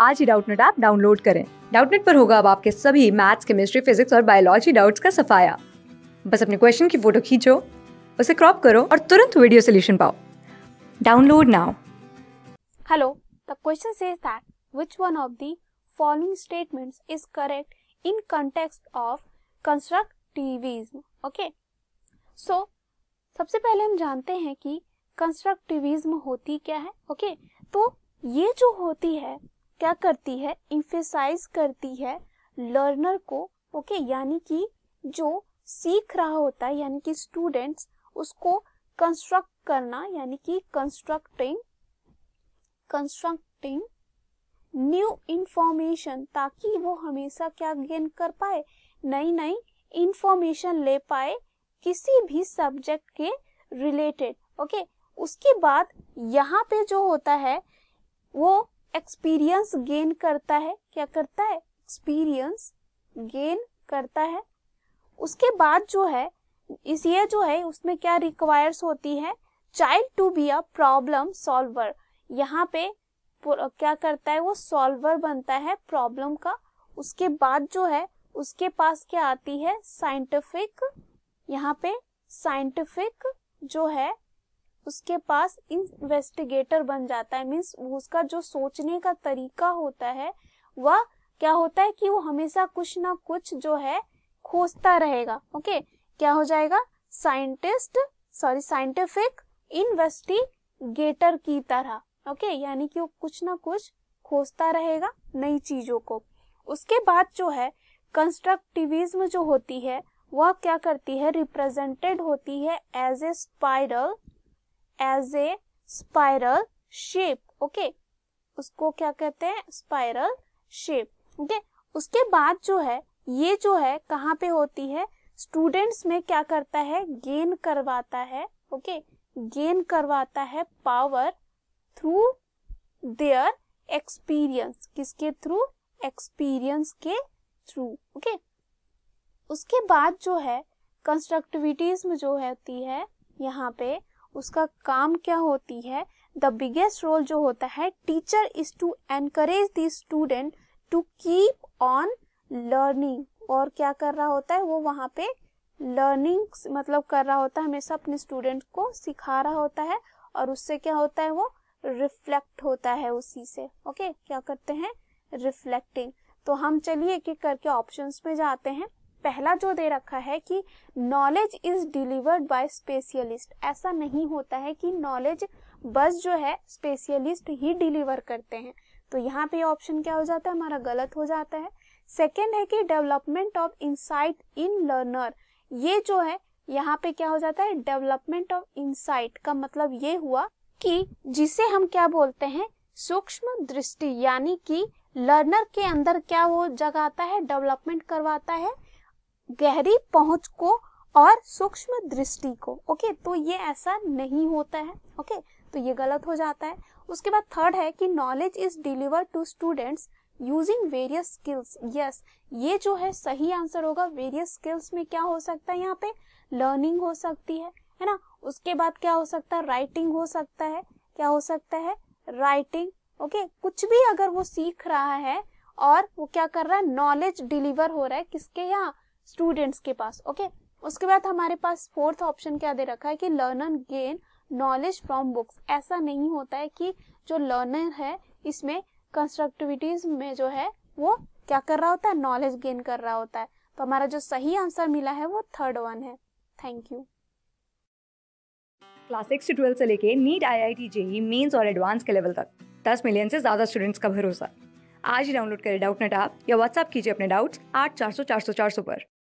आज ही Doubtnut app download करें डाउटनेट पर होगा अब आपके सभी मैथ्स केमिस्ट्री फिजिक्स और बायोलॉजी डाउट्स का सफाया बस अपने क्वेश्चन की फोटो खींचो उसे क्रॉप करो और तुरंत वीडियो सोल्यूशन पाओ download now hello the question says that which one of the following statements is correct in context of constructivism okay so सबसे पहले हम जानते हैं कि कंस्ट्रक्टिविज्म होती क्या है ओके okay? तो ये जो होती है क्या करती है इम्फेसाइज करती है लर्नर को ओके okay, यानी कि जो सीख रहा होता है यानी कि स्टूडेंट्स उसको कंस्ट्रक्ट करना यानी कि कंस्ट्रक्टिंग कंस्ट्रक्टिंग न्यू इंफॉर्मेशन ताकि वो हमेशा क्या गेन कर पाए नई नई इंफॉर्मेशन ले पाए किसी भी सब्जेक्ट के रिलेटेड ओके okay? उसके बाद यहाँ पे जो होता है वो एक्सपीरियंस गेन करता है क्या करता है एक्सपीरियंस गेन करता है उसके बाद जो है इस ये जो है उसमें क्या रिक्वायर्स होती है child to be a problem solver यहाँ पे क्या करता है वो सॉल्वर बनता है प्रॉब्लम का उसके बाद जो है उसके पास क्या आती है साइंटिफिक यहाँ पे साइंटिफिक जो है उसके पास इन्वेस्टिगेटर बन जाता है मीन्स उसका जो सोचने का तरीका होता है वह क्या होता है कि वो हमेशा कुछ ना कुछ जो है खोजता रहेगा ओके क्या हो जाएगा साइंटिस्ट सॉरी साइंटिफिक इन्वेस्टिगेटर की तरह ओके यानी कि वो कुछ ना कुछ खोजता रहेगा नई चीजों को उसके बाद जो है कंस्ट्रक्टिविज्म जो होती है वह क्या करती है रिप्रेजेंटेड होती है as a spiral as a spiral shape okay उसको क्या कहते हैं स्पाइरल शेप ओके उसके बाद जो है ये जो है कहाँ पे होती है स्टूडेंट्स में क्या करता है गेन करवाता है ओके गेन करवाता है पावर थ्रू देयर एक्सपीरियंस किसके थ्रू एक्सपीरियंस के थ्रू ओके उसके बाद जो है कंस्ट्रक्टिविटीज में जो होती है यहाँ पे उसका काम क्या होती है द बिगेस्ट रोल जो होता है teacher is to encourage the student to keep on learning और क्या कर रहा होता है वो वहां पे लर्निंग मतलब कर रहा होता है हमेशा अपने स्टूडेंट को सिखा रहा होता है और उससे क्या होता है वो रिफ्लेक्ट होता है उसी से ओके okay? क्या करते हैं रिफ्लेक्टिंग तो हम चलिए एक एक करके ऑप्शंस में जाते हैं पहला जो दे रखा है कि knowledge is delivered by specialist ऐसा नहीं होता है कि नॉलेज बस जो है स्पेशलिस्ट ही डिलीवर करते हैं तो यहाँ पे ऑप्शन क्या हो जाता है हमारा गलत हो जाता है सेकेंड है कि development of insight in learner ये जो है यहाँ पे क्या हो जाता है डेवलपमेंट ऑफ इंसाइट का मतलब ये हुआ कि जिसे हम क्या बोलते हैं सूक्ष्म दृष्टि यानी कि लर्नर के अंदर क्या वो जगाता है डेवलपमेंट करवाता है गहरी पहुंच को और सूक्ष्म दृष्टि को ओके तो ये ऐसा नहीं होता है ओके तो ये गलत हो जाता है उसके बाद थर्ड है कि knowledge is deliver to students using various skills yes ये जो है सही आंसर होगा वेरियस स्किल्स में क्या हो सकता है यहाँ पे लर्निंग हो सकती है है ना उसके बाद क्या हो सकता है राइटिंग हो सकता है क्या हो सकता है राइटिंग ओके okay? कुछ भी अगर वो सीख रहा है और वो क्या कर रहा है नॉलेज डिलीवर हो रहा है किसके यहाँ स्टूडेंट्स के पास ओके okay? उसके बाद हमारे पास फोर्थ ऑप्शन क्या दे रखा है कि learner gain knowledge from books ऐसा नहीं होता है कि जो लर्नर है इसमें कंस्ट्रक्टिविटीज में जो है वो क्या कर रहा होता है नॉलेज गेन कर रहा होता है तो हमारा जो सही आंसर मिला है वो थर्ड वन है थैंक यू क्लास सिक्स से ट्वेल्थ से लेके NEET I I T JEE mains और एडवांस के लेवल तक दस मिलियन से ज़्यादा स्टूडेंट्स का भरोसा आज ही डाउनलोड करें डाउट नेट आप या व्हाट्सअप कीजिए अपने डाउट्स आठ चार सौ चार सौ चार सौ पर